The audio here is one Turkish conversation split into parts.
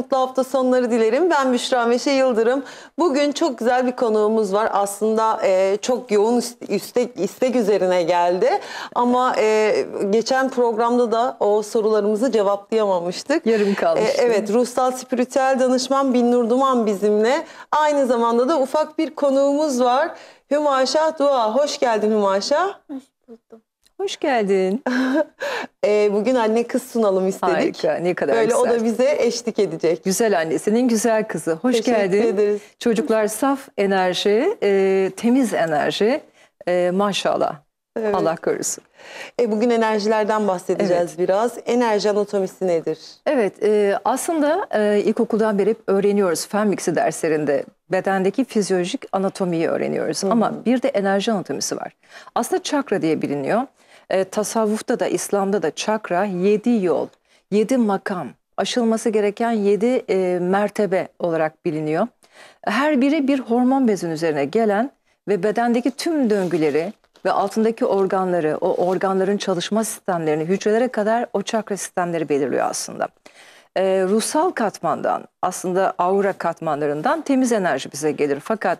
Mutlu hafta sonları dilerim. Ben Müşra Meşe Yıldırım. Bugün çok güzel bir konuğumuz var. Aslında e, çok yoğun istek, istek üzerine geldi. Ama e, geçen programda da o sorularımızı cevaplayamamıştık. Yarım e, kalmıştı. E, evet, ruhsal spiritüel danışman Binnur Duman bizimle. Aynı zamanda da ufak bir konuğumuz var. Hümaşah Dua. Hoş geldin Hümaşah. Hoş buldum. Hoş geldin. e, bugün anne kız sunalım istedik. Harika ne kadar Böyle güzel. o da bize eşlik edecek. Güzel anne, senin güzel kızı. Hoş Teşekkür geldin. ederiz. Çocuklar saf enerji, e, temiz enerji. E, maşallah. Evet. Allah korusun. E, bugün enerjilerden bahsedeceğiz evet. biraz. Enerji anatomisi nedir? Evet e, aslında e, ilkokuldan beri hep öğreniyoruz fen derslerinde. Bedendeki fizyolojik anatomiyi öğreniyoruz. -hı. Ama bir de enerji anatomisi var. Aslında çakra diye biliniyor e, tasavvufta da İslam'da da çakra yedi yol, yedi makam, aşılması gereken yedi e, mertebe olarak biliniyor. Her biri bir hormon bezin üzerine gelen ve bedendeki tüm döngüleri ve altındaki organları, o organların çalışma sistemlerini hücrelere kadar o çakra sistemleri belirliyor aslında. E, ruhsal katmandan aslında aura katmanlarından temiz enerji bize gelir. Fakat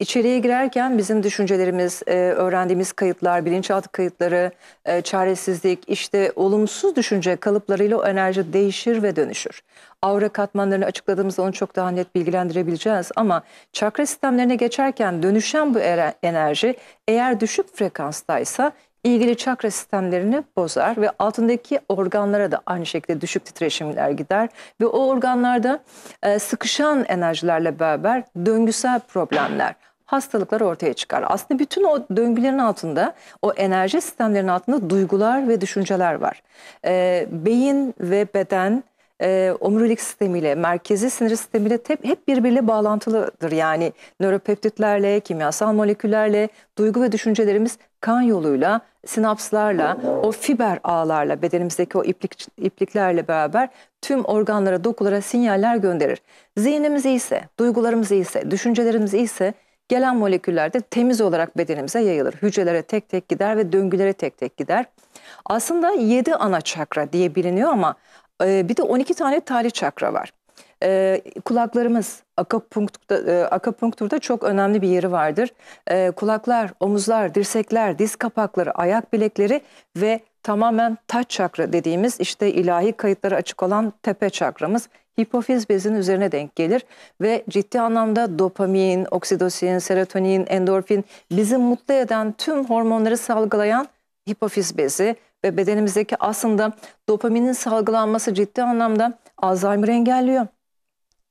İçeriye girerken bizim düşüncelerimiz, e, öğrendiğimiz kayıtlar, bilinçaltı kayıtları, e, çaresizlik, işte olumsuz düşünce kalıplarıyla o enerji değişir ve dönüşür. Aura katmanlarını açıkladığımızda onu çok daha net bilgilendirebileceğiz ama çakra sistemlerine geçerken dönüşen bu enerji eğer düşük frekanstaysa ilgili çakra sistemlerini bozar ve altındaki organlara da aynı şekilde düşük titreşimler gider ve o organlarda e, sıkışan enerjilerle beraber döngüsel problemler, hastalıklar ortaya çıkar. Aslında bütün o döngülerin altında, o enerji sistemlerinin altında duygular ve düşünceler var. E, beyin ve beden e, omurilik sistemiyle, merkezi sinir sistemiyle hep, hep birbiriyle bağlantılıdır. Yani nöropeptitlerle, kimyasal moleküllerle, duygu ve düşüncelerimiz kan yoluyla, sinapslarla, o fiber ağlarla, bedenimizdeki o iplik, ipliklerle beraber tüm organlara, dokulara sinyaller gönderir. Zihnimiz iyiyse, duygularımız iyiyse, düşüncelerimiz iyiyse Gelen moleküller de temiz olarak bedenimize yayılır. Hücrelere tek tek gider ve döngülere tek tek gider. Aslında 7 ana çakra diye biliniyor ama e, bir de 12 tane tali çakra var. E, kulaklarımız akupunkturda, e, akupunkturda çok önemli bir yeri vardır. E, kulaklar, omuzlar, dirsekler, diz kapakları, ayak bilekleri ve tamamen taç çakra dediğimiz işte ilahi kayıtları açık olan tepe çakramız hipofiz bezin üzerine denk gelir ve ciddi anlamda dopamin, oksidosin, serotonin, endorfin bizi mutlu eden tüm hormonları salgılayan hipofiz bezi ve bedenimizdeki aslında dopaminin salgılanması ciddi anlamda Alzheimer engelliyor.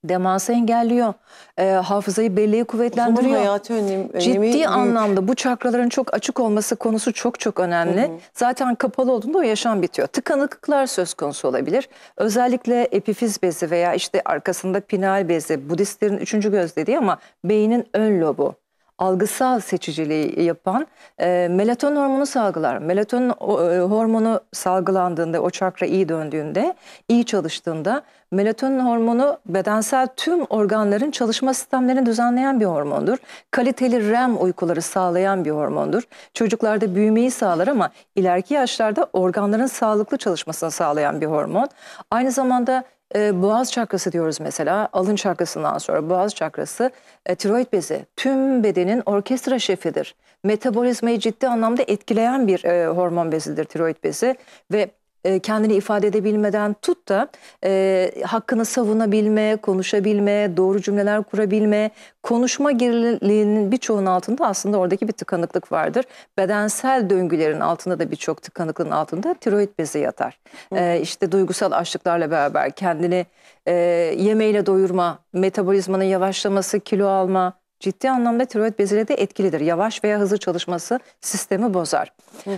Demansı engelliyor, e, hafızayı belleği kuvvetlendiriyor. O zaman hayatı önem, Ciddi büyük. anlamda bu çakraların çok açık olması konusu çok çok önemli. Hı hı. Zaten kapalı olduğunda o yaşam bitiyor. Tıkanıklıklar söz konusu olabilir. Özellikle epifiz bezi veya işte arkasında pinal bezi, Budistlerin üçüncü göz dediği ama beynin ön lobu algısal seçiciliği yapan e, melatonin hormonu salgılar. Melatonin e, hormonu salgılandığında o çakra iyi döndüğünde, iyi çalıştığında melatonin hormonu bedensel tüm organların çalışma sistemlerini düzenleyen bir hormondur. Kaliteli REM uykuları sağlayan bir hormondur. Çocuklarda büyümeyi sağlar ama ileriki yaşlarda organların sağlıklı çalışmasını sağlayan bir hormon. Aynı zamanda ee, boğaz çakrası diyoruz mesela. Alın çakrasından sonra boğaz çakrası e, tiroid bezi tüm bedenin orkestra şefidir. Metabolizmayı ciddi anlamda etkileyen bir e, hormon bezidir tiroid bezi ve e, kendini ifade edebilmeden tut da e, hakkını savunabilme, konuşabilme, doğru cümleler kurabilme, konuşma geriliğinin birçoğunun altında aslında oradaki bir tıkanıklık vardır. Bedensel döngülerin altında da birçok tıkanıklığın altında tiroid bezi yatar. E, hı. E, işte duygusal açlıklarla beraber kendini e, yemeğiyle doyurma, metabolizmanın yavaşlaması, kilo alma, ciddi anlamda tiroid bezine de etkilidir. Yavaş veya hızlı çalışması sistemi bozar.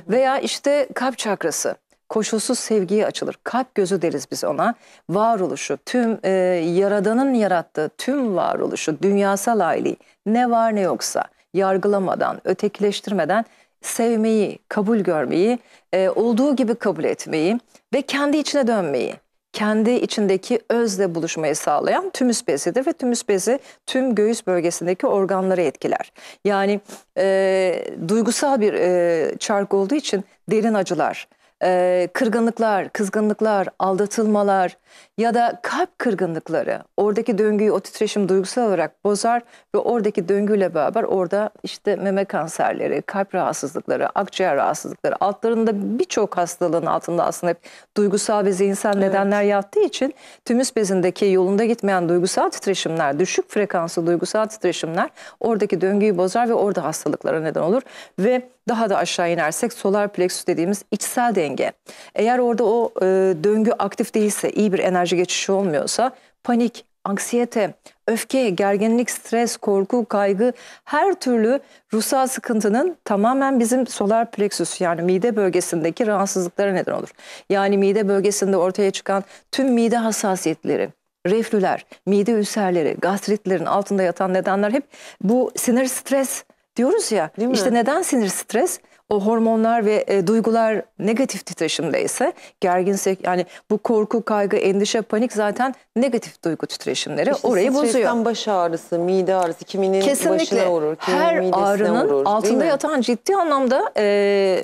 Veya işte kalp çakrası koşulsuz sevgiye açılır. Kalp gözü deriz biz ona. Varoluşu, tüm e, yaradanın yarattığı tüm varoluşu, dünyasal aileyi ne var ne yoksa yargılamadan, ötekileştirmeden sevmeyi, kabul görmeyi, e, olduğu gibi kabul etmeyi ve kendi içine dönmeyi, kendi içindeki özle buluşmayı sağlayan tümüs bezidir ve tümüs bezi tüm göğüs bölgesindeki organları etkiler. Yani e, duygusal bir e, çark olduğu için derin acılar, e, kırgınlıklar, kızgınlıklar, aldatılmalar, ya da kalp kırgınlıkları oradaki döngüyü o titreşim duygusal olarak bozar ve oradaki döngüyle beraber orada işte meme kanserleri, kalp rahatsızlıkları, akciğer rahatsızlıkları altlarında birçok hastalığın altında aslında hep duygusal ve zihinsel evet. nedenler yattığı için tümüs bezindeki yolunda gitmeyen duygusal titreşimler, düşük frekanslı duygusal titreşimler oradaki döngüyü bozar ve orada hastalıklara neden olur ve daha da aşağı inersek solar plexus dediğimiz içsel denge. Eğer orada o e, döngü aktif değilse, iyi bir bir enerji geçişi olmuyorsa panik, anksiyete, öfke, gerginlik, stres, korku, kaygı her türlü ruhsal sıkıntının tamamen bizim solar plexus yani mide bölgesindeki rahatsızlıklara neden olur. Yani mide bölgesinde ortaya çıkan tüm mide hassasiyetleri, reflüler, mide ülserleri, gastritlerin altında yatan nedenler hep bu sinir stres diyoruz ya. Değil mi? İşte neden sinir stres? o hormonlar ve e, duygular negatif titreşimdeyse gerginsek yani bu korku, kaygı, endişe, panik zaten negatif duygu titreşimleri işte orayı bozuyor. Stresten baş ağrısı, mide ağrısı kiminin Kesinlikle başına vurur, kiminin her ağrının vurur, altında yatan ciddi anlamda e,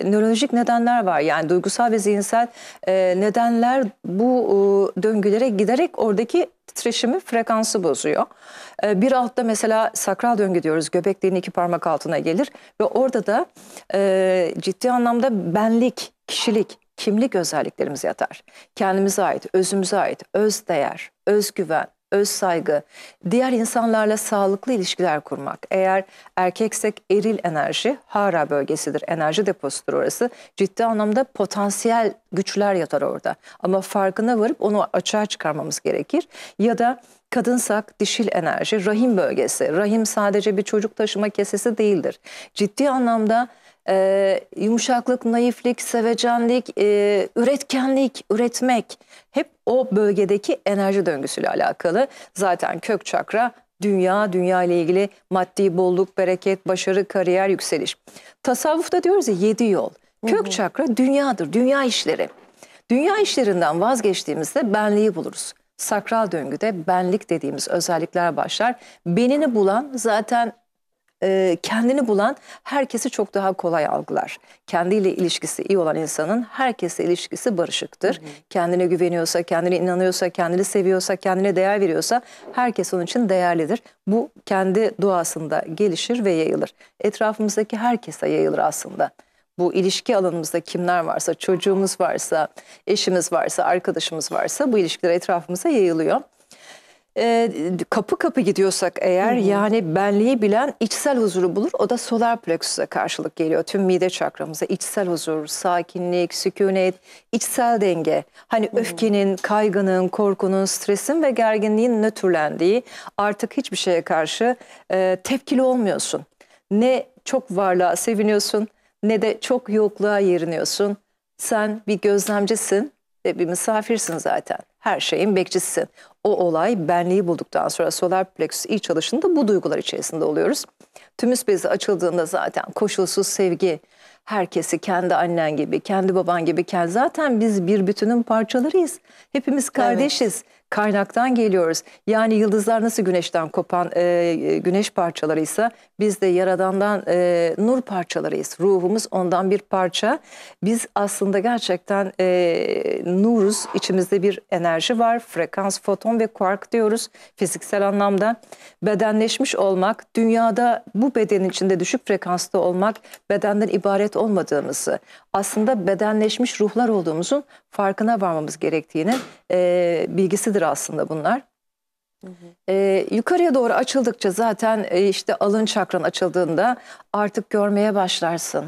nörolojik nedenler var. Yani duygusal ve zihinsel e, nedenler bu e, döngülere giderek oradaki titreşimi, frekansı bozuyor. Ee, bir altta mesela sakral döngü diyoruz. Göbek deliğinin iki parmak altına gelir ve orada da e, ciddi anlamda benlik, kişilik, kimlik özelliklerimiz yatar. Kendimize ait, özümüze ait, öz değer, özgüven, öz saygı, diğer insanlarla sağlıklı ilişkiler kurmak. Eğer erkeksek eril enerji, hara bölgesidir, enerji deposudur orası. Ciddi anlamda potansiyel güçler yatar orada. Ama farkına varıp onu açığa çıkarmamız gerekir. Ya da kadınsak dişil enerji, rahim bölgesi. Rahim sadece bir çocuk taşıma kesesi değildir. Ciddi anlamda e, yumuşaklık, naiflik, sevecenlik, e, üretkenlik, üretmek hep o bölgedeki enerji döngüsüyle alakalı. Zaten kök çakra dünya, dünya ile ilgili maddi bolluk, bereket, başarı, kariyer, yükseliş. Tasavvufta diyoruz ya yedi yol. Kök hı hı. çakra dünyadır, dünya işleri. Dünya işlerinden vazgeçtiğimizde benliği buluruz. Sakral döngüde benlik dediğimiz özellikler başlar. Benini bulan zaten e, kendini bulan herkesi çok daha kolay algılar. Kendiyle ilişkisi iyi olan insanın herkesle ilişkisi barışıktır. Hı hı. Kendine güveniyorsa, kendine inanıyorsa, kendini seviyorsa, kendine değer veriyorsa herkes onun için değerlidir. Bu kendi doğasında gelişir ve yayılır. Etrafımızdaki herkese yayılır aslında bu ilişki alanımızda kimler varsa, çocuğumuz varsa, eşimiz varsa, arkadaşımız varsa bu ilişkiler etrafımıza yayılıyor e, kapı kapı gidiyorsak eğer Hı -hı. yani benliği bilen içsel huzuru bulur. O da solar plexus'a karşılık geliyor. Tüm mide çakramıza içsel huzur, sakinlik, sükunet, içsel denge. Hani Hı -hı. öfkenin, kaygının, korkunun, stresin ve gerginliğin nötrlendiği artık hiçbir şeye karşı e, tepkili olmuyorsun. Ne çok varlığa seviniyorsun ne de çok yokluğa yeriniyorsun. Sen bir gözlemcisin ve bir misafirsin zaten her şeyin bekçisisin. O olay benliği bulduktan sonra solar plexus iyi çalışında bu duygular içerisinde oluyoruz. Tümüs bezi açıldığında zaten koşulsuz sevgi, herkesi kendi annen gibi, kendi baban gibi, kendi zaten biz bir bütünün parçalarıyız. Hepimiz kardeşiz kaynaktan geliyoruz. Yani yıldızlar nasıl güneşten kopan e, e güneş parçalarıysa biz de yaradandan e, nur parçalarıyız. Ruhumuz ondan bir parça. Biz aslında gerçekten e, nuruz. İçimizde bir enerji var. Frekans, foton ve kuark diyoruz fiziksel anlamda. Bedenleşmiş olmak, dünyada bu bedenin içinde düşük frekansta olmak, bedenden ibaret olmadığımızı, aslında bedenleşmiş ruhlar olduğumuzun farkına varmamız gerektiğinin e, bilgisidir aslında bunlar. Ee, yukarıya doğru açıldıkça zaten e, işte alın çakran açıldığında artık görmeye başlarsın.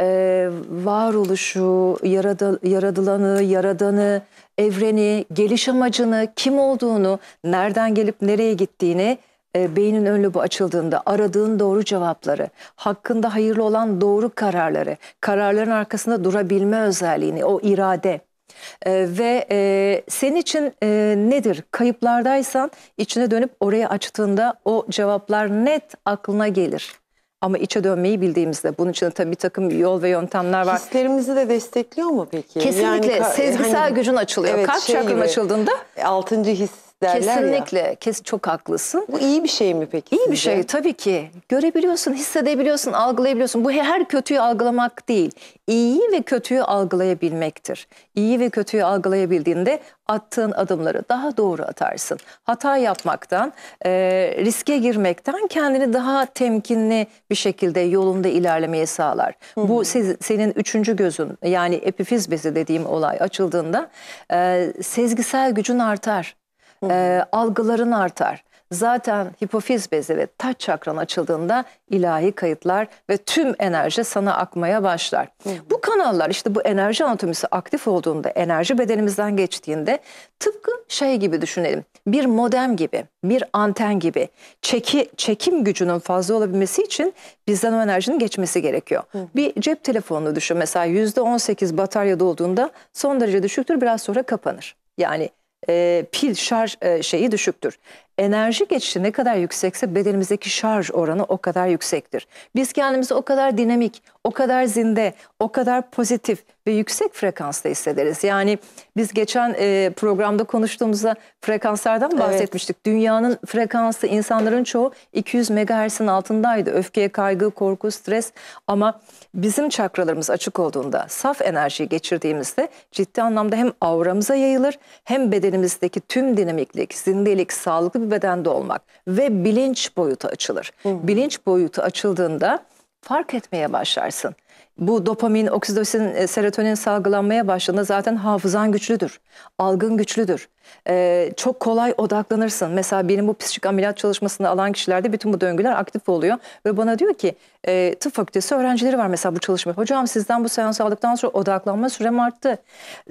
Ee, varoluşu, yaradı, yaradılanı, yaradanı, evreni, geliş amacını, kim olduğunu, nereden gelip nereye gittiğini e, beynin önlü bu açıldığında aradığın doğru cevapları, hakkında hayırlı olan doğru kararları, kararların arkasında durabilme özelliğini, o irade e, ve e, senin için e, nedir? Kayıplardaysan içine dönüp oraya açtığında o cevaplar net aklına gelir. Ama içe dönmeyi bildiğimizde bunun için de tabii bir takım yol ve yöntemler var. Hislerimizi de destekliyor mu peki? Kesinlikle yani, sezgisel hani, gücün açılıyor. Evet, Kalp şey çakran açıldığında. Altıncı his derler Kesinlikle. ya. Kesinlikle. Çok haklısın. Bu iyi bir şey mi peki? İyi sizce? bir şey tabii ki. Görebiliyorsun, hissedebiliyorsun, algılayabiliyorsun. Bu her kötüyü algılamak değil. İyiyi ve kötüyü algılayabilmektir. İyi ve kötüyü algılayabildiğinde attığın adımları daha doğru atarsın. Hata yapmaktan, e, riske girmekten kendini daha temkinli bir şekilde yolunda ilerlemeye sağlar. Hı -hı. Bu siz, senin üçüncü gözün yani epifiz bezi dediğim olay açıldığında e, sezgisel gücün artar e, algıların artar. Zaten hipofiz bezi ve taç çakran açıldığında ilahi kayıtlar ve tüm enerji sana akmaya başlar. Hı Bu kanallar işte bu enerji anatomisi aktif olduğunda, enerji bedenimizden geçtiğinde tıpkı şey gibi düşünelim. Bir modem gibi, bir anten gibi çeki, çekim gücünün fazla olabilmesi için bizden o enerjinin geçmesi gerekiyor. Hı. Bir cep telefonunu düşün mesela %18 batarya dolduğunda son derece düşüktür biraz sonra kapanır. Yani e, pil şarj e, şeyi düşüktür. Enerji geçişi ne kadar yüksekse bedenimizdeki şarj oranı o kadar yüksektir. Biz kendimizi o kadar dinamik, o kadar zinde, o kadar pozitif ve yüksek frekansta hissederiz. Yani biz geçen e, programda konuştuğumuzda frekanslardan bahsetmiştik. Evet. Dünyanın frekansı insanların çoğu 200 MHz'in altındaydı. Öfke, kaygı, korku, stres ama bizim çakralarımız açık olduğunda saf enerjiyi geçirdiğimizde ciddi anlamda hem avramıza yayılır hem bedenimizdeki tüm dinamiklik, zindelik, sağlıklı bir bedende olmak ve bilinç boyutu açılır. Hı. Bilinç boyutu açıldığında fark etmeye başlarsın bu dopamin, oksitosin, e, serotonin salgılanmaya başladığında zaten hafızan güçlüdür. Algın güçlüdür. Ee, çok kolay odaklanırsın. Mesela benim bu psikik ameliyat çalışmasını alan kişilerde bütün bu döngüler aktif oluyor. Ve bana diyor ki e, tıp fakültesi öğrencileri var mesela bu çalışma. Hocam sizden bu seans aldıktan sonra odaklanma sürem arttı.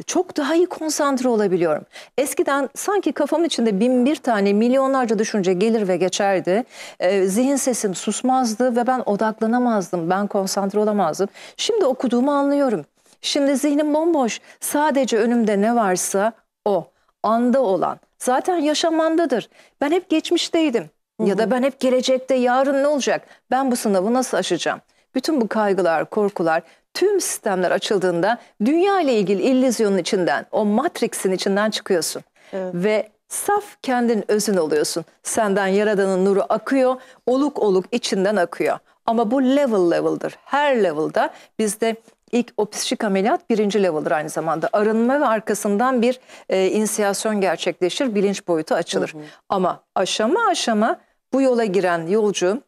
Çok daha iyi konsantre olabiliyorum. Eskiden sanki kafamın içinde bin bir tane milyonlarca düşünce gelir ve geçerdi. E, zihin sesim susmazdı ve ben odaklanamazdım. Ben konsantre olamazdım. Şimdi okuduğumu anlıyorum. Şimdi zihnim bomboş. Sadece önümde ne varsa o anda olan zaten yaşamandadır. Ben hep geçmişteydim Hı -hı. ya da ben hep gelecekte yarın ne olacak? Ben bu sınavı nasıl aşacağım? Bütün bu kaygılar, korkular, tüm sistemler açıldığında dünya ile ilgili illüzyonun içinden, o matriksin içinden çıkıyorsun. Evet. Ve saf kendin özün oluyorsun. Senden yaradanın nuru akıyor, oluk oluk içinden akıyor. Ama bu level level'dır. Her level'da bizde ilk opsişik ameliyat birinci level'dır aynı zamanda. Arınma ve arkasından bir e, inisiyasyon gerçekleşir, bilinç boyutu açılır. Hı hı. Ama aşama aşama bu yola giren yolcu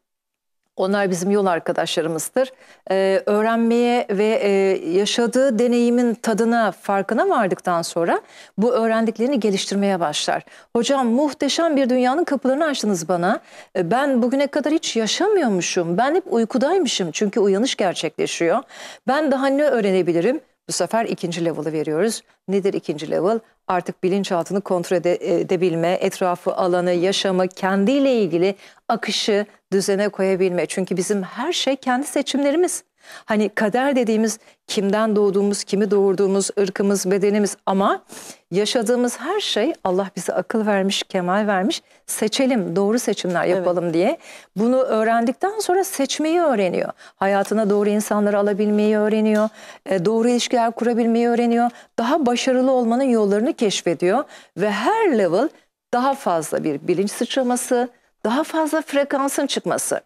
onlar bizim yol arkadaşlarımızdır. Ee, öğrenmeye ve e, yaşadığı deneyimin tadına, farkına vardıktan sonra bu öğrendiklerini geliştirmeye başlar. Hocam muhteşem bir dünyanın kapılarını açtınız bana. Ee, ben bugüne kadar hiç yaşamıyormuşum. Ben hep uykudaymışım çünkü uyanış gerçekleşiyor. Ben daha ne öğrenebilirim? Bu sefer ikinci level'ı veriyoruz. Nedir ikinci level? Artık bilinçaltını kontrol edebilme, etrafı, alanı, yaşamı, kendiyle ilgili akışı düzene koyabilme. Çünkü bizim her şey kendi seçimlerimiz. Hani kader dediğimiz kimden doğduğumuz, kimi doğurduğumuz, ırkımız, bedenimiz ama yaşadığımız her şey Allah bize akıl vermiş, kemal vermiş. Seçelim, doğru seçimler yapalım evet. diye. Bunu öğrendikten sonra seçmeyi öğreniyor. Hayatına doğru insanları alabilmeyi öğreniyor. E, doğru ilişkiler kurabilmeyi öğreniyor. Daha başarılı olmanın yollarını keşfediyor. Ve her level daha fazla bir bilinç sıçraması, daha fazla frekansın çıkması.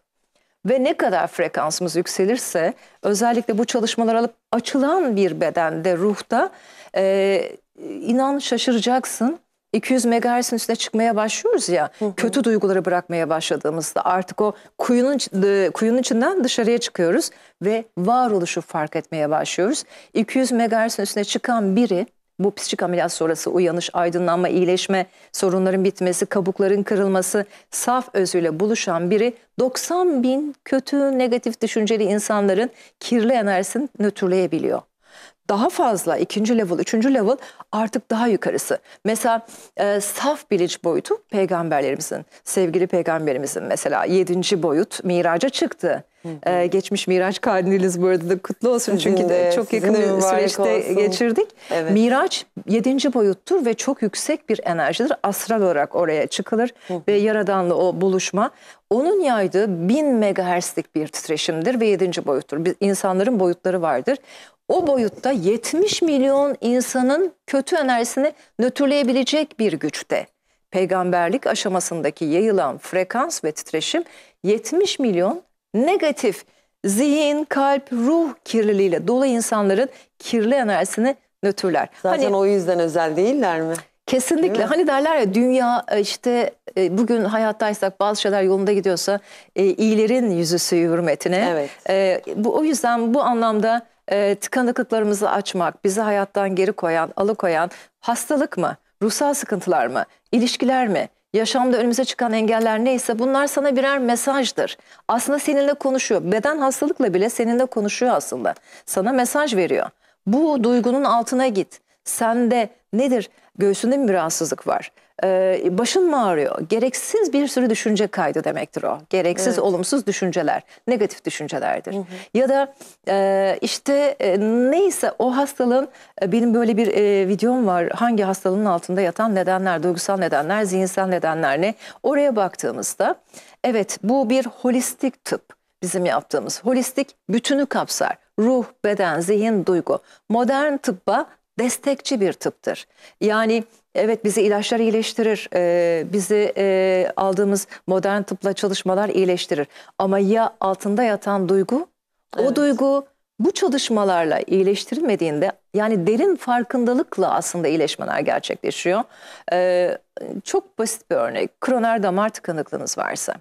Ve ne kadar frekansımız yükselirse özellikle bu çalışmalar alıp açılan bir bedende, ruhta e, inan şaşıracaksın. 200 MHz'in üstüne çıkmaya başlıyoruz ya. Hı hı. Kötü duyguları bırakmaya başladığımızda artık o kuyunun kuyunun içinden dışarıya çıkıyoruz ve varoluşu fark etmeye başlıyoruz. 200 MHz'in üstüne çıkan biri bu psikik ameliyat sonrası uyanış, aydınlanma, iyileşme, sorunların bitmesi, kabukların kırılması, saf özüyle buluşan biri 90 bin kötü, negatif düşünceli insanların kirli enerjisini nötrleyebiliyor daha fazla ikinci level, üçüncü level artık daha yukarısı. Mesela e, saf bilinç boyutu peygamberlerimizin, sevgili peygamberimizin mesela yedinci boyut miraca çıktı. E, geçmiş miraç kandiliniz bu arada da kutlu olsun sizin çünkü de, çok yakın bir süreçte olsun. geçirdik. Evet. Miraç yedinci boyuttur ve çok yüksek bir enerjidir. Astral olarak oraya çıkılır ve Yaradan'la o buluşma onun yaydığı bin megahertzlik bir titreşimdir ve yedinci boyuttur. Biz, insanların boyutları vardır o boyutta 70 milyon insanın kötü enerjisini nötrleyebilecek bir güçte. Peygamberlik aşamasındaki yayılan frekans ve titreşim 70 milyon negatif zihin, kalp, ruh kirliliğiyle dolu insanların kirli enerjisini nötrler. Zaten hani, o yüzden özel değiller mi? Kesinlikle. Değil mi? Hani derler ya dünya e, işte e, bugün hayattaysak bazı şeyler yolunda gidiyorsa e, iyilerin yüzüsü suyu hürmetine. Evet. Bu, o yüzden bu anlamda e, tıkanıklıklarımızı açmak, bizi hayattan geri koyan, alıkoyan hastalık mı, ruhsal sıkıntılar mı, ilişkiler mi, yaşamda önümüze çıkan engeller neyse bunlar sana birer mesajdır. Aslında seninle konuşuyor. Beden hastalıkla bile seninle konuşuyor aslında. Sana mesaj veriyor. Bu duygunun altına git. Sende nedir? Göğsünde mi bir rahatsızlık var? e, başın mı ağrıyor? Gereksiz bir sürü düşünce kaydı demektir o. Gereksiz evet. olumsuz düşünceler, negatif düşüncelerdir. Hı hı. Ya da e, işte e, neyse o hastalığın e, benim böyle bir e, videom var. Hangi hastalığın altında yatan nedenler, duygusal nedenler, zihinsel nedenler ne? Oraya baktığımızda evet bu bir holistik tıp bizim yaptığımız. Holistik bütünü kapsar. Ruh, beden, zihin, duygu. Modern tıbba destekçi bir tıptır. Yani Evet bizi ilaçlar iyileştirir, e, bizi e, aldığımız modern tıpla çalışmalar iyileştirir. Ama ya altında yatan duygu? O evet. duygu bu çalışmalarla iyileştirilmediğinde yani derin farkındalıkla aslında iyileşmeler gerçekleşiyor. E, çok basit bir örnek. Kroner damar tıkanıklığınız varsa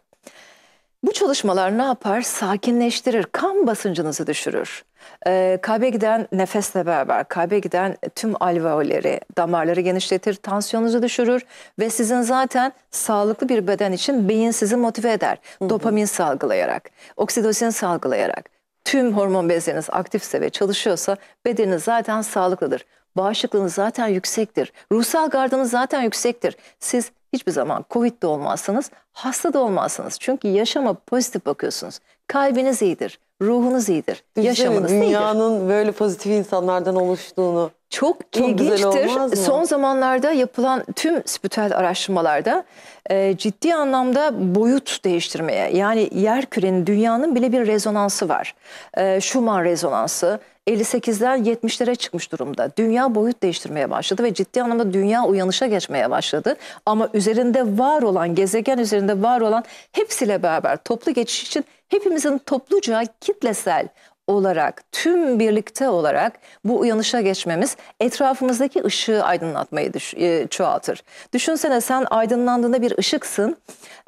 bu çalışmalar ne yapar? Sakinleştirir, kan basıncınızı düşürür. Ee, kalbe giden nefesle beraber kalbe giden tüm alveolleri, damarları genişletir, tansiyonunuzu düşürür ve sizin zaten sağlıklı bir beden için beyin sizi motive eder. Hı-hı. Dopamin salgılayarak, oksitosin salgılayarak tüm hormon bezleriniz aktifse ve çalışıyorsa bedeniniz zaten sağlıklıdır. Bağışıklığınız zaten yüksektir. Ruhsal gardınız zaten yüksektir. Siz Hiçbir zaman Covid de olmazsınız, hasta da olmazsınız. Çünkü yaşama pozitif bakıyorsunuz. Kalbiniz iyidir, ruhunuz iyidir, Düşünsene, yaşamınız dünyanın iyidir. Dünyanın böyle pozitif insanlardan oluştuğunu. Çok, Çok ilginçtir. Son zamanlarda yapılan tüm spiritüel araştırmalarda e, ciddi anlamda boyut değiştirmeye yani yer kürenin dünyanın bile bir rezonansı var. E, Schumann rezonansı 58'den 70'lere çıkmış durumda. Dünya boyut değiştirmeye başladı ve ciddi anlamda dünya uyanışa geçmeye başladı. Ama üzerinde var olan, gezegen üzerinde var olan hepsiyle beraber toplu geçiş için hepimizin topluca kitlesel olarak, tüm birlikte olarak bu uyanışa geçmemiz etrafımızdaki ışığı aydınlatmayı düş, e, çoğaltır. Düşünsene sen aydınlandığında bir ışıksın.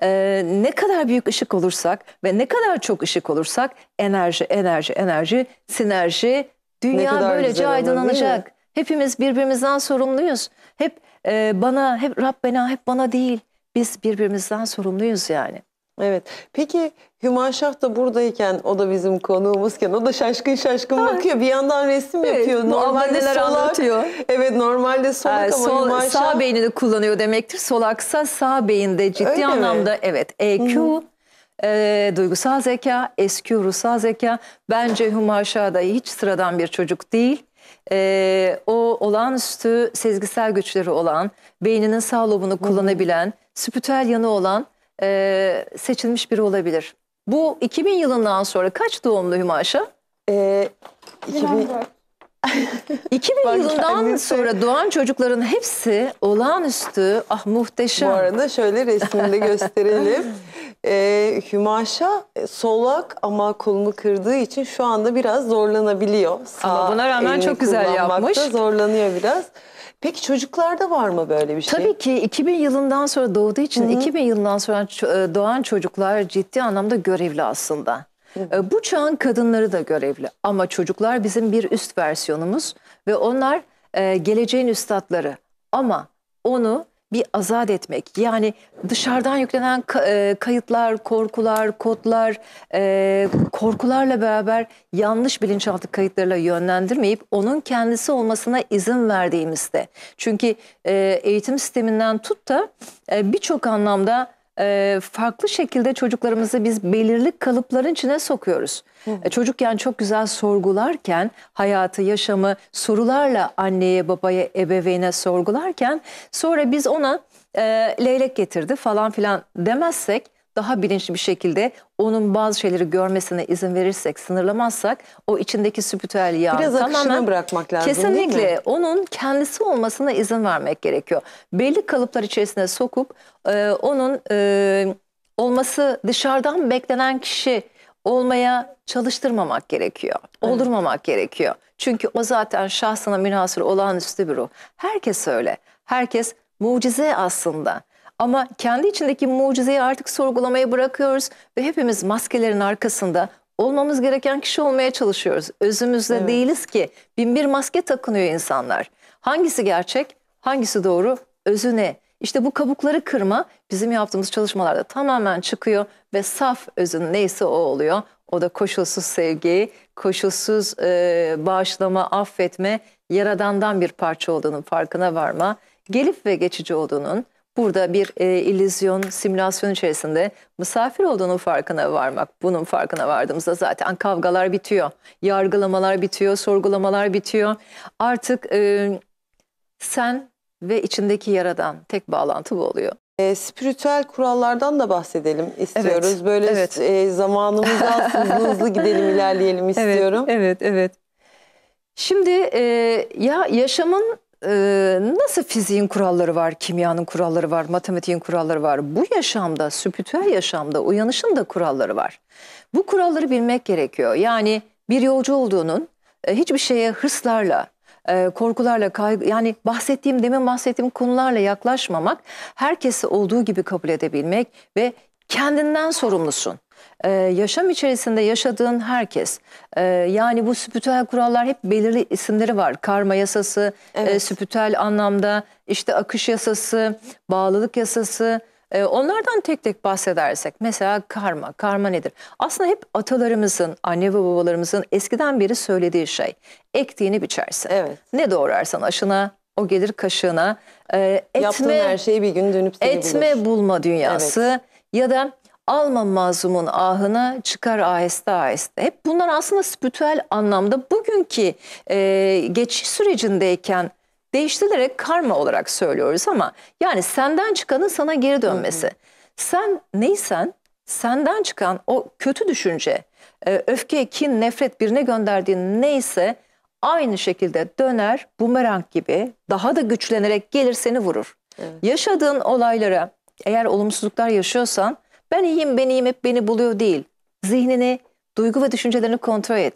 E, ne kadar büyük ışık olursak ve ne kadar çok ışık olursak enerji, enerji, enerji, sinerji, dünya böylece aydınlanacak. Hepimiz birbirimizden sorumluyuz. Hep e, bana, hep Rabbena, hep bana değil. Biz birbirimizden sorumluyuz yani. Evet. Peki Hüman Şah da buradayken o da bizim konuğumuzken o da şaşkın şaşkın ha. bakıyor. Bir yandan resim evet, yapıyor. Normalde neler solak. anlatıyor. Evet normalde solak ha, ama sol, Hüman Şah... Sağ beynini kullanıyor demektir. Solaksa sağ beyinde ciddi Öyle anlamda mi? evet EQ, Hı e, duygusal zeka, SQ ruhsal zeka. Bence Hüman da hiç sıradan bir çocuk değil e, o olağanüstü sezgisel güçleri olan, beyninin sağ lobunu kullanabilen, spütüel yanı olan e, seçilmiş biri olabilir. Bu 2000 yılından sonra kaç doğumlu Hümaşa? Ee, 2000... 2000 yılından sonra şey- doğan çocukların hepsi olağanüstü, ah muhteşem. Bu arada şöyle resminde gösterelim. Ee, Hümaşa e, solak ama kolunu kırdığı için şu anda biraz zorlanabiliyor. Sağ Aa, buna rağmen çok güzel yapmış. zorlanıyor biraz. Peki çocuklarda var mı böyle bir şey? Tabii ki 2000 yılından sonra doğduğu için Hı -hı. 2000 yılından sonra e, doğan çocuklar ciddi anlamda görevli aslında. E, bu çağın kadınları da görevli ama çocuklar bizim bir üst versiyonumuz ve onlar e, geleceğin üstadları ama onu bir azat etmek. Yani dışarıdan yüklenen e, kayıtlar, korkular, kodlar, e, korkularla beraber yanlış bilinçaltı kayıtlarıyla yönlendirmeyip onun kendisi olmasına izin verdiğimizde. Çünkü e, eğitim sisteminden tut da birçok anlamda ee, farklı şekilde çocuklarımızı biz belirli kalıpların içine sokuyoruz. Hı hı. E, çocukken çok güzel sorgularken hayatı, yaşamı sorularla anneye, babaya, ebeveyne sorgularken sonra biz ona e, leylek getirdi falan filan demezsek daha bilinçli bir şekilde onun bazı şeyleri görmesine izin verirsek, sınırlamazsak o içindeki spiritüel yağ Biraz tamamen bırakmak lazım kesinlikle değil mi? onun kendisi olmasına izin vermek gerekiyor. Belli kalıplar içerisine sokup e, onun e, olması dışarıdan beklenen kişi olmaya çalıştırmamak gerekiyor. Oldurmamak evet. gerekiyor. Çünkü o zaten şahsına münhasır olağanüstü bir ruh. Herkes öyle. Herkes mucize aslında. Ama kendi içindeki mucizeyi artık sorgulamaya bırakıyoruz ve hepimiz maskelerin arkasında olmamız gereken kişi olmaya çalışıyoruz. Özümüzde evet. değiliz ki. Bin bir maske takınıyor insanlar. Hangisi gerçek, hangisi doğru, özü ne? İşte bu kabukları kırma bizim yaptığımız çalışmalarda tamamen çıkıyor ve saf özün neyse o oluyor. O da koşulsuz sevgi, koşulsuz e, bağışlama, affetme, yaradandan bir parça olduğunun farkına varma, gelip ve geçici olduğunun, burada bir e, illüzyon, simülasyon içerisinde misafir olduğunun farkına varmak. Bunun farkına vardığımızda zaten kavgalar bitiyor. Yargılamalar bitiyor, sorgulamalar bitiyor. Artık e, sen ve içindeki yaradan tek bağlantı bu oluyor. E, spiritüel kurallardan da bahsedelim istiyoruz. Evet, Böyle evet. E, zamanımızdan hızlı hızlı gidelim, ilerleyelim istiyorum. Evet, evet. evet. Şimdi e, ya yaşamın ee, nasıl fiziğin kuralları var, kimyanın kuralları var, matematiğin kuralları var. Bu yaşamda, spiritüel yaşamda uyanışın da kuralları var. Bu kuralları bilmek gerekiyor. Yani bir yolcu olduğunun e, hiçbir şeye hırslarla, e, korkularla, kaygı, yani bahsettiğim, demin bahsettiğim konularla yaklaşmamak, herkesi olduğu gibi kabul edebilmek ve kendinden sorumlusun. Ee, yaşam içerisinde yaşadığın herkes. Ee, yani bu spiritüel kurallar hep belirli isimleri var. Karma yasası, e, evet. e, spiritüel anlamda işte akış yasası, bağlılık yasası. E, onlardan tek tek bahsedersek mesela karma, karma nedir? Aslında hep atalarımızın, anne ve babalarımızın eskiden beri söylediği şey. Ektiğini biçersin. Evet. Ne doğrarsan aşına o gelir kaşığına. E, etme, Yaptığın her şeyi bir gün dönüp seni Etme bulur. bulma dünyası evet. ya da Alma mazlumun ahını çıkar aheste aheste. Hep bunlar aslında spiritüel anlamda bugünkü e, geçiş sürecindeyken değiştirilerek karma olarak söylüyoruz ama yani senden çıkanın sana geri dönmesi. Hı hı. Sen neysen senden çıkan o kötü düşünce, e, öfke, kin, nefret birine gönderdiğin neyse aynı şekilde döner bumerang gibi daha da güçlenerek gelir seni vurur. Evet. Yaşadığın olaylara eğer olumsuzluklar yaşıyorsan ben iyiyim, ben iyiyim hep beni buluyor değil. Zihnini, duygu ve düşüncelerini kontrol et.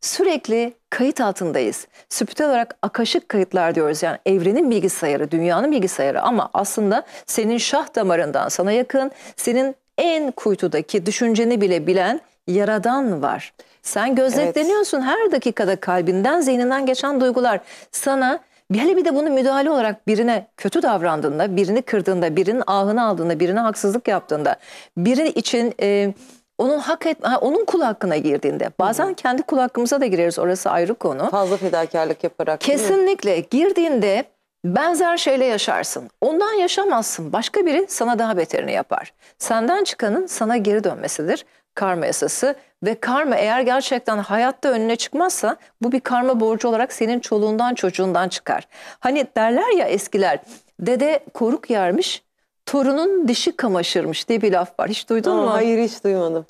Sürekli kayıt altındayız. Spiritüel olarak akaşık kayıtlar diyoruz. Yani evrenin bilgisayarı, dünyanın bilgisayarı ama aslında senin şah damarından sana yakın, senin en kuytudaki düşünceni bile bilen yaradan var. Sen gözetleniyorsun evet. her dakikada kalbinden, zihninden geçen duygular. Sana bir hele bir de bunu müdahale olarak birine kötü davrandığında, birini kırdığında, birinin ahını aldığında, birine haksızlık yaptığında, biri için e, onun hak et, onun kul hakkına girdiğinde bazen Hı. kendi kul hakkımıza da gireriz orası ayrı konu. Fazla fedakarlık yaparak. Kesinlikle girdiğinde benzer şeyle yaşarsın. Ondan yaşamazsın. Başka biri sana daha beterini yapar. Senden çıkanın sana geri dönmesidir karma esası ve karma eğer gerçekten hayatta önüne çıkmazsa bu bir karma borcu olarak senin çoluğundan çocuğundan çıkar. Hani derler ya eskiler dede koruk yermiş torunun dişi kamaşırmış diye bir laf var. Hiç duydun Aa, mu? Hayır hiç duymadım.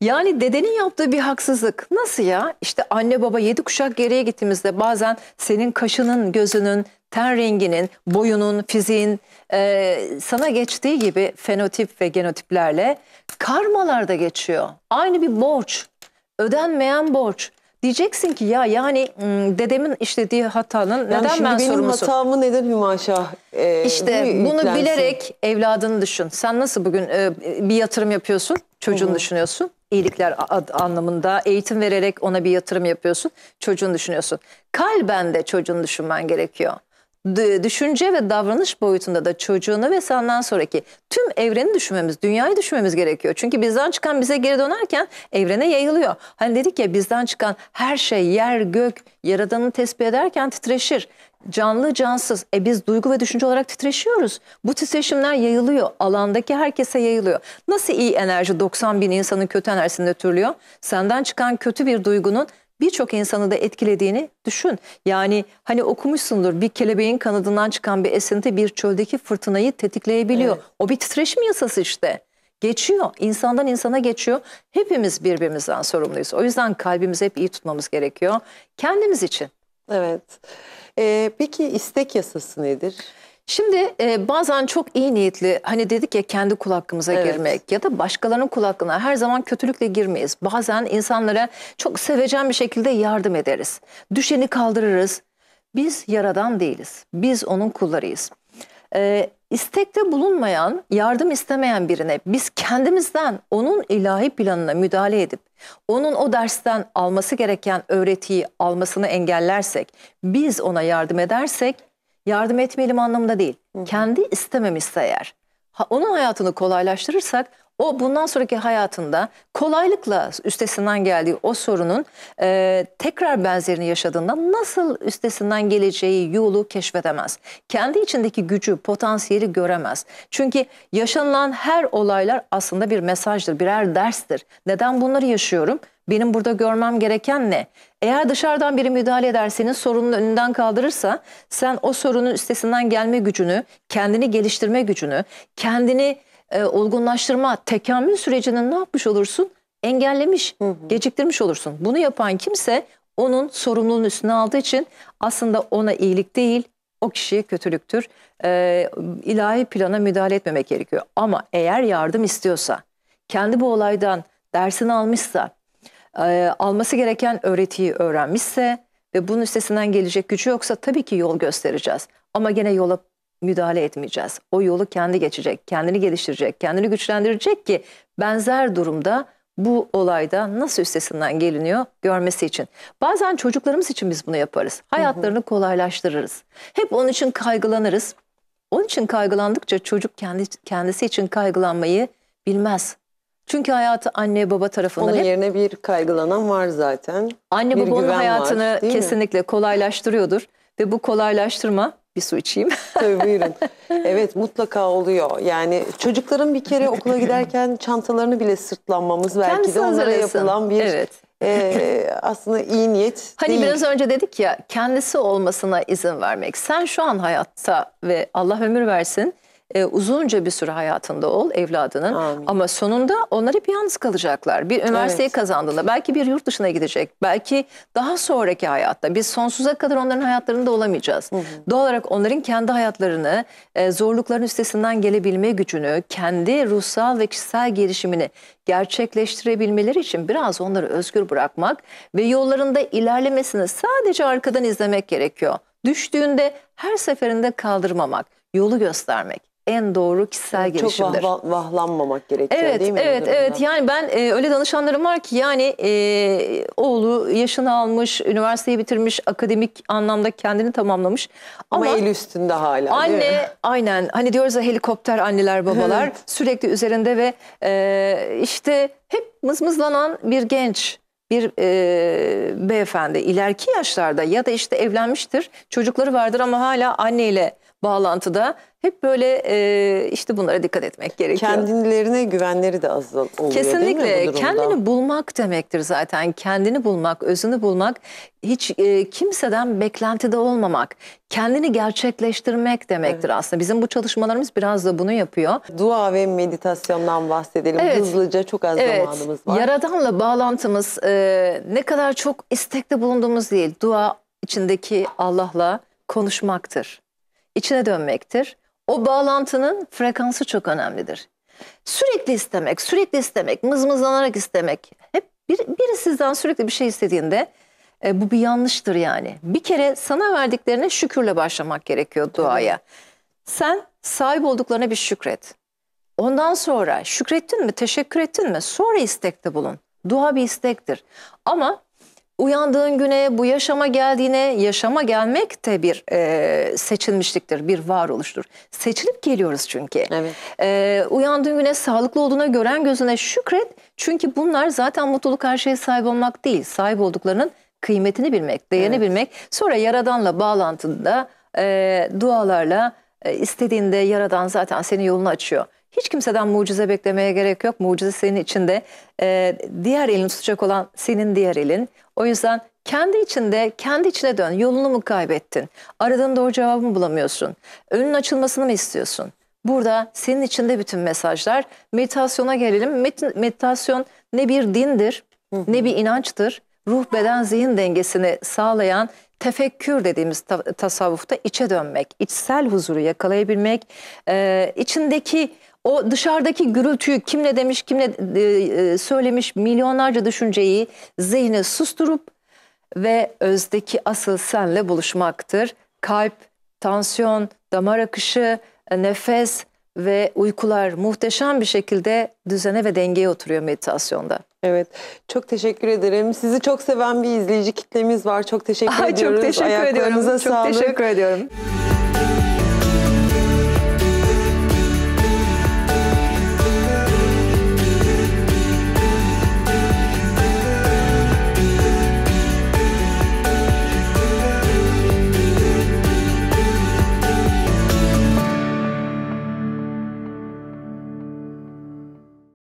Yani dedenin yaptığı bir haksızlık. Nasıl ya? İşte anne baba yedi kuşak geriye gittiğimizde bazen senin kaşının, gözünün, ten renginin, boyunun, fiziğin e, sana geçtiği gibi fenotip ve genotiplerle karmalar da geçiyor. Aynı bir borç, ödenmeyen borç. Diyeceksin ki ya yani hmm, dedemin işlediği hatanın yani neden ben benim sorumlusu? benim hatamı neden Hümaşa? E, İşte bunu yüklensin? bilerek evladını düşün. Sen nasıl bugün e, bir yatırım yapıyorsun, çocuğunu Hı -hı. düşünüyorsun. İyilikler anlamında eğitim vererek ona bir yatırım yapıyorsun, çocuğunu düşünüyorsun. Kalben de çocuğunu düşünmen gerekiyor düşünce ve davranış boyutunda da çocuğunu ve senden sonraki tüm evreni düşünmemiz, dünyayı düşünmemiz gerekiyor. Çünkü bizden çıkan bize geri dönerken evrene yayılıyor. Hani dedik ya bizden çıkan her şey yer, gök, yaradanı tespit ederken titreşir. Canlı, cansız. E biz duygu ve düşünce olarak titreşiyoruz. Bu titreşimler yayılıyor. Alandaki herkese yayılıyor. Nasıl iyi enerji 90 bin insanın kötü enerjisini ötürülüyor? Senden çıkan kötü bir duygunun birçok insanı da etkilediğini düşün. Yani hani okumuşsundur bir kelebeğin kanadından çıkan bir esinti bir çöldeki fırtınayı tetikleyebiliyor. Evet. O bir titreşim yasası işte. Geçiyor. insandan insana geçiyor. Hepimiz birbirimizden sorumluyuz. O yüzden kalbimizi hep iyi tutmamız gerekiyor. Kendimiz için. Evet. Ee, peki istek yasası nedir? Şimdi e, bazen çok iyi niyetli hani dedik ya kendi kul hakkımıza evet. girmek ya da başkalarının kul hakkına her zaman kötülükle girmeyiz. Bazen insanlara çok sevecen bir şekilde yardım ederiz. Düşeni kaldırırız. Biz yaradan değiliz. Biz onun kullarıyız. E, istekte bulunmayan, yardım istemeyen birine biz kendimizden onun ilahi planına müdahale edip onun o dersten alması gereken öğretiyi almasını engellersek, biz ona yardım edersek yardım etmeyelim anlamında değil. Hı. Kendi istememişse eğer. Ha, onun hayatını kolaylaştırırsak o bundan sonraki hayatında kolaylıkla üstesinden geldiği o sorunun e, tekrar benzerini yaşadığında nasıl üstesinden geleceği yolu keşfedemez. Kendi içindeki gücü, potansiyeli göremez. Çünkü yaşanılan her olaylar aslında bir mesajdır, birer derstir. Neden bunları yaşıyorum? Benim burada görmem gereken ne? Eğer dışarıdan biri müdahale ederseniz sorunun önünden kaldırırsa sen o sorunun üstesinden gelme gücünü, kendini geliştirme gücünü, kendini e, olgunlaştırma, tekamül sürecinin ne yapmış olursun? Engellemiş, hı hı. geciktirmiş olursun. Bunu yapan kimse onun sorumluluğunu üstüne aldığı için aslında ona iyilik değil, o kişiye kötülüktür. E, ilahi plana müdahale etmemek gerekiyor. Ama eğer yardım istiyorsa, kendi bu olaydan dersini almışsa, e, alması gereken öğretiyi öğrenmişse ve bunun üstesinden gelecek gücü yoksa tabii ki yol göstereceğiz. Ama gene yola müdahale etmeyeceğiz. O yolu kendi geçecek, kendini geliştirecek, kendini güçlendirecek ki benzer durumda bu olayda nasıl üstesinden geliniyor görmesi için. Bazen çocuklarımız için biz bunu yaparız. Hayatlarını kolaylaştırırız. Hep onun için kaygılanırız. Onun için kaygılandıkça çocuk kendi kendisi için kaygılanmayı bilmez. Çünkü hayatı anne baba tarafından Onun hep... yerine bir kaygılanan var zaten. Anne bir babanın hayatını var, kesinlikle mi? kolaylaştırıyordur. Ve bu kolaylaştırma bir su içeyim. Tabii buyurun. Evet mutlaka oluyor. Yani çocukların bir kere okula giderken çantalarını bile sırtlanmamız belki Kendisi de onlara hazırlasın. yapılan bir evet. e, aslında iyi niyet Hani değil. biraz önce dedik ya kendisi olmasına izin vermek. Sen şu an hayatta ve Allah ömür versin e, uzunca bir süre hayatında ol evladının Amin. ama sonunda onlar hep yalnız kalacaklar. Bir üniversiteyi evet. kazandığında belki bir yurt dışına gidecek. Belki daha sonraki hayatta biz sonsuza kadar onların hayatlarında olamayacağız. Hı hı. Doğal olarak onların kendi hayatlarını e, zorlukların üstesinden gelebilme gücünü kendi ruhsal ve kişisel gelişimini gerçekleştirebilmeleri için biraz onları özgür bırakmak ve yollarında ilerlemesini sadece arkadan izlemek gerekiyor. Düştüğünde her seferinde kaldırmamak, yolu göstermek en doğru kişisel yani gelişimdir. Çok vah, vahlanmamak gerekiyor evet, değil mi? Evet, evet. Yani ben e, öyle danışanlarım var ki yani e, oğlu yaşını almış, üniversiteyi bitirmiş, akademik anlamda kendini tamamlamış. Ama, Ama el üstünde hala Anne, aynen. Hani diyoruz ya helikopter anneler babalar evet. sürekli üzerinde ve e, işte hep mızmızlanan bir genç bir e, beyefendi ileriki yaşlarda ya da işte evlenmiştir, çocukları vardır ama hala anneyle bağlantıda hep böyle e, işte bunlara dikkat etmek gerekiyor. Kendilerine güvenleri de az oluyor Kesinlikle. değil mi bu Kendini bulmak demektir zaten. Kendini bulmak, özünü bulmak, hiç e, kimseden beklentide olmamak, kendini gerçekleştirmek demektir evet. aslında. Bizim bu çalışmalarımız biraz da bunu yapıyor. Dua ve meditasyondan bahsedelim. Evet. Hızlıca çok az evet. zamanımız var. Yaradanla bağlantımız e, ne kadar çok istekte bulunduğumuz değil. Dua içindeki Allah'la konuşmaktır içine dönmektir. O bağlantının frekansı çok önemlidir. Sürekli istemek, sürekli istemek, mızmızlanarak istemek. Hep bir, biri sizden sürekli bir şey istediğinde e, bu bir yanlıştır yani. Bir kere sana verdiklerine şükürle başlamak gerekiyor duaya. Sen sahip olduklarına bir şükret. Ondan sonra şükrettin mi, teşekkür ettin mi? Sonra istekte bulun. Dua bir istektir. Ama uyandığın güne, bu yaşama geldiğine, yaşama gelmek de bir e, seçilmişliktir, bir varoluştur. Seçilip geliyoruz çünkü. Evet. E, uyandığın güne, sağlıklı olduğuna, gören gözüne şükret. Çünkü bunlar zaten mutluluk her şeye sahip olmak değil, sahip olduklarının kıymetini bilmek, değerini evet. bilmek. Sonra Yaradan'la bağlantında e, dualarla e, istediğinde Yaradan zaten senin yolunu açıyor. Hiç kimseden mucize beklemeye gerek yok. Mucize senin içinde. Ee, diğer elin tutacak olan senin diğer elin. O yüzden kendi içinde, kendi içine dön. Yolunu mu kaybettin? Aradığın doğru cevabı mı bulamıyorsun? Önün açılmasını mı istiyorsun? Burada senin içinde bütün mesajlar. Meditasyona gelelim. Med meditasyon ne bir dindir, ne bir inançtır. Ruh, beden, zihin dengesini sağlayan tefekkür dediğimiz ta tasavvufta içe dönmek, içsel huzuru yakalayabilmek, e, içindeki o dışarıdaki gürültüyü kim ne demiş, kim ne e, e, söylemiş milyonlarca düşünceyi zihne susturup ve özdeki asıl senle buluşmaktır. Kalp, tansiyon, damar akışı, nefes ve uykular muhteşem bir şekilde düzene ve dengeye oturuyor meditasyonda. Evet. Çok teşekkür ederim. Sizi çok seven bir izleyici kitlemiz var. Çok teşekkür Aa, ediyoruz. Çok teşekkür ediyorum. Çok teşekkür ediyorum.